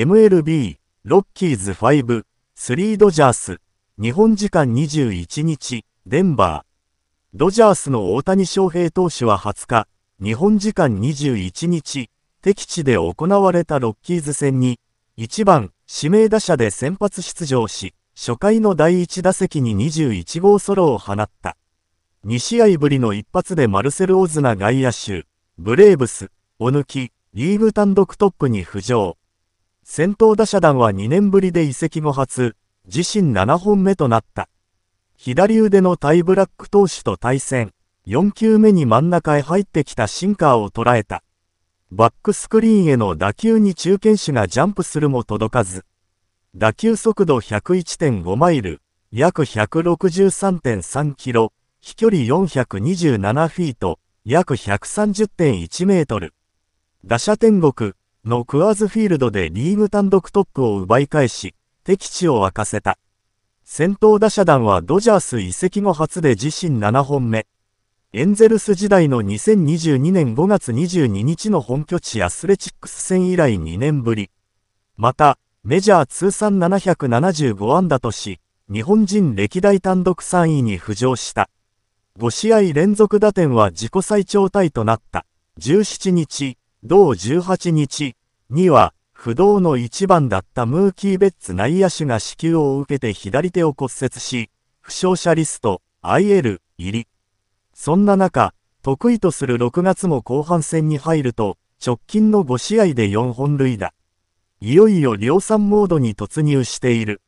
MLB、ロッキーズ5、3ドジャース、日本時間21日、デンバー。ドジャースの大谷翔平投手は20日、日本時間21日、敵地で行われたロッキーズ戦に、1番、指名打者で先発出場し、初回の第1打席に21号ソロを放った。2試合ぶりの一発でマルセル・オズナ外野手、ブレーブス、を抜き、リーグ単独トップに浮上。先頭打者団は2年ぶりで移籍後初、自身7本目となった。左腕のタイブラック投手と対戦、4球目に真ん中へ入ってきたシンカーを捉えた。バックスクリーンへの打球に中堅手がジャンプするも届かず、打球速度101.5マイル、約163.3キロ、飛距離427フィート、約130.1メートル。打者天国、のクアーズフィールドでリーグ単独トップを奪い返し、敵地を沸かせた。先頭打者団はドジャース移籍後初で自身7本目。エンゼルス時代の2022年5月22日の本拠地アスレチックス戦以来2年ぶり。また、メジャー通算775安打とし、日本人歴代単独3位に浮上した。5試合連続打点は自己最長タイとなった。17日、同18日には、不動の1番だったムーキー・ベッツ内野手が支給を受けて左手を骨折し、負傷者リスト、IL、入り。そんな中、得意とする6月も後半戦に入ると、直近の5試合で4本塁打。いよいよ量産モードに突入している。